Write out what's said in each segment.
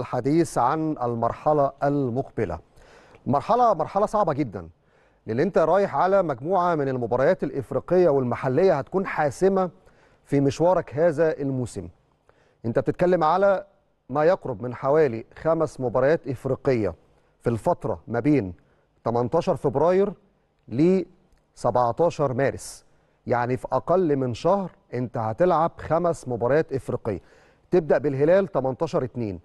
الحديث عن المرحلة المقبلة مرحلة مرحلة صعبة جدا لأن أنت رايح على مجموعة من المباريات الإفريقية والمحلية هتكون حاسمة في مشوارك هذا الموسم أنت بتتكلم على ما يقرب من حوالي خمس مباريات إفريقية في الفترة ما بين 18 فبراير ل 17 مارس يعني في أقل من شهر أنت هتلعب خمس مباريات إفريقية تبدأ بالهلال 18 2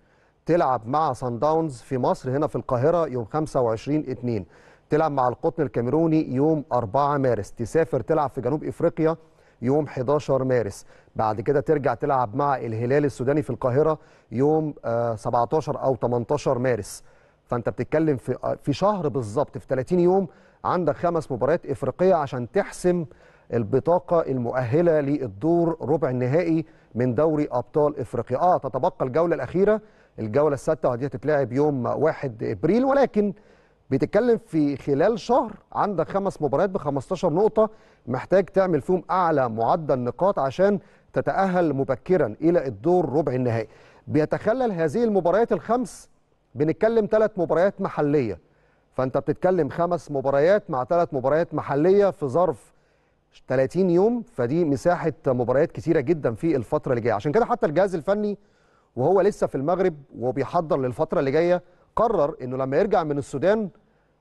تلعب مع سان داونز في مصر هنا في القاهره يوم 25 2 تلعب مع القطن الكاميروني يوم 4 مارس تسافر تلعب في جنوب افريقيا يوم 11 مارس بعد كده ترجع تلعب مع الهلال السوداني في القاهره يوم 17 آه، او 18 مارس فانت بتتكلم في آه، في شهر بالظبط في 30 يوم عندك خمس مباريات افريقيه عشان تحسم البطاقه المؤهله للدور ربع النهائي من دوري ابطال افريقيا اه تتبقى الجوله الاخيره الجوله السادسه وهدي تتلعب يوم 1 ابريل ولكن بتتكلم في خلال شهر عندك خمس مباريات ب 15 نقطه محتاج تعمل فيهم اعلى معدل نقاط عشان تتاهل مبكرا الى الدور ربع النهائي بيتخلل هذه المباريات الخمس بنتكلم ثلاث مباريات محليه فانت بتتكلم خمس مباريات مع ثلاث مباريات محليه في ظرف 30 يوم فدي مساحه مباريات كتيره جدا في الفتره اللي جايه عشان كده حتى الجهاز الفني وهو لسه في المغرب وبيحضر للفتره اللي جايه قرر انه لما يرجع من السودان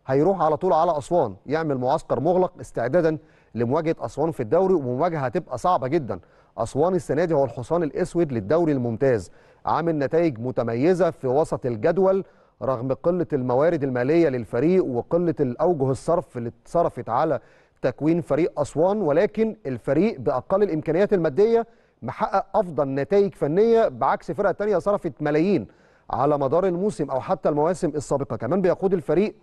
هيروح على طول على اسوان يعمل معسكر مغلق استعدادا لمواجهه اسوان في الدوري ومواجهه هتبقى صعبه جدا اسوان السنه دي هو الحصان الاسود للدوري الممتاز عامل نتائج متميزه في وسط الجدول رغم قله الموارد الماليه للفريق وقله الاوجه الصرف اللي اتصرفت على تكوين فريق اسوان ولكن الفريق باقل الامكانيات الماديه محقق افضل نتائج فنيه بعكس فرقه تانية صرفت ملايين على مدار الموسم او حتى المواسم السابقه كمان بيقود الفريق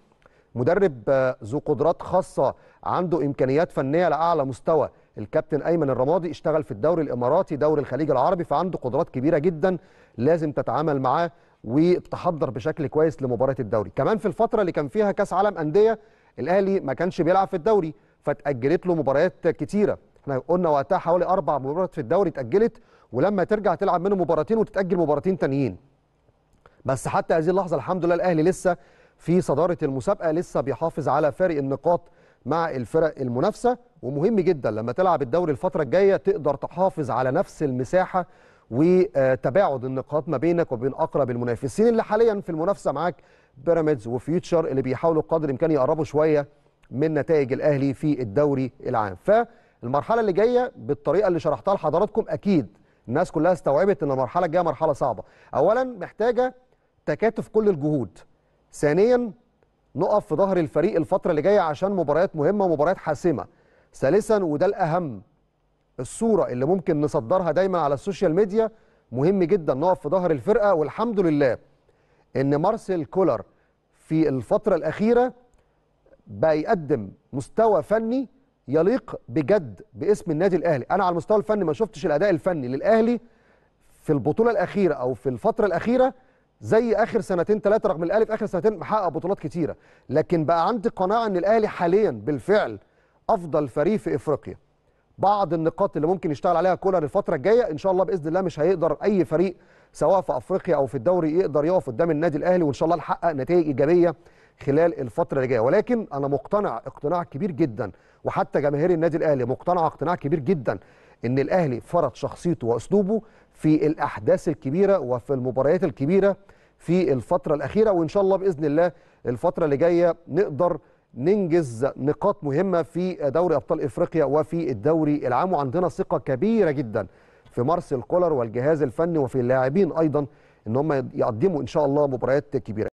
مدرب ذو قدرات خاصه عنده امكانيات فنيه لاعلى مستوى الكابتن ايمن الرمادي اشتغل في الدوري الاماراتي دوري الخليج العربي فعنده قدرات كبيره جدا لازم تتعامل معاه وتحضر بشكل كويس لمباراه الدوري كمان في الفتره اللي كان فيها كاس عالم انديه الاهلي ما كانش بيلعب في الدوري فتاجلت له مباريات كتيره احنا قلنا وقتها حوالي اربع مباريات في الدوري اتاجلت ولما ترجع تلعب منهم مباراتين وتتاجل مباراتين تانيين بس حتى هذه اللحظه الحمد لله الاهلي لسه في صداره المسابقه لسه بيحافظ على فارق النقاط مع الفرق المنافسه ومهم جدا لما تلعب الدوري الفتره الجايه تقدر تحافظ على نفس المساحه وتباعد النقاط ما بينك وبين اقرب المنافسين اللي حاليا في المنافسه معاك بيراميدز وفيوتشر اللي بيحاولوا قدر الامكان يقربوا شويه من نتائج الاهلي في الدوري العام ف المرحله اللي جايه بالطريقه اللي شرحتها لحضراتكم اكيد الناس كلها استوعبت ان المرحله الجايه مرحله صعبه اولا محتاجه تكاتف كل الجهود ثانيا نقف في ظهر الفريق الفتره اللي جايه عشان مباريات مهمه ومباريات حاسمه ثالثا وده الاهم الصوره اللي ممكن نصدرها دايما على السوشيال ميديا مهم جدا نقف في ظهر الفرقه والحمد لله ان مارسيل كولر في الفتره الاخيره بقى يقدم مستوى فني يليق بجد باسم النادي الاهلي انا على المستوى الفني ما شفتش الاداء الفني للاهلي في البطوله الاخيره او في الفتره الاخيره زي اخر سنتين ثلاثه رغم الاهلي في اخر سنتين محقق بطولات كتيره لكن بقى عندي قناعه ان الاهلي حاليا بالفعل افضل فريق في افريقيا بعض النقاط اللي ممكن يشتغل عليها كولر الفتره الجايه ان شاء الله باذن الله مش هيقدر اي فريق سواء في افريقيا او في الدوري يقدر يقف قدام النادي الاهلي وان شاء الله نحقق نتائج ايجابيه خلال الفتره اللي جايه ولكن انا مقتنع اقتناع كبير جدا وحتى جماهير النادي الاهلي مقتنعه اقتناع كبير جدا ان الاهلي فرض شخصيته واسلوبه في الاحداث الكبيره وفي المباريات الكبيره في الفتره الاخيره وان شاء الله باذن الله الفتره اللي جايه نقدر ننجز نقاط مهمه في دوري ابطال افريقيا وفي الدوري العام وعندنا ثقه كبيره جدا في مارسيل كولر والجهاز الفني وفي اللاعبين ايضا ان هم يقدموا ان شاء الله مباريات كبيره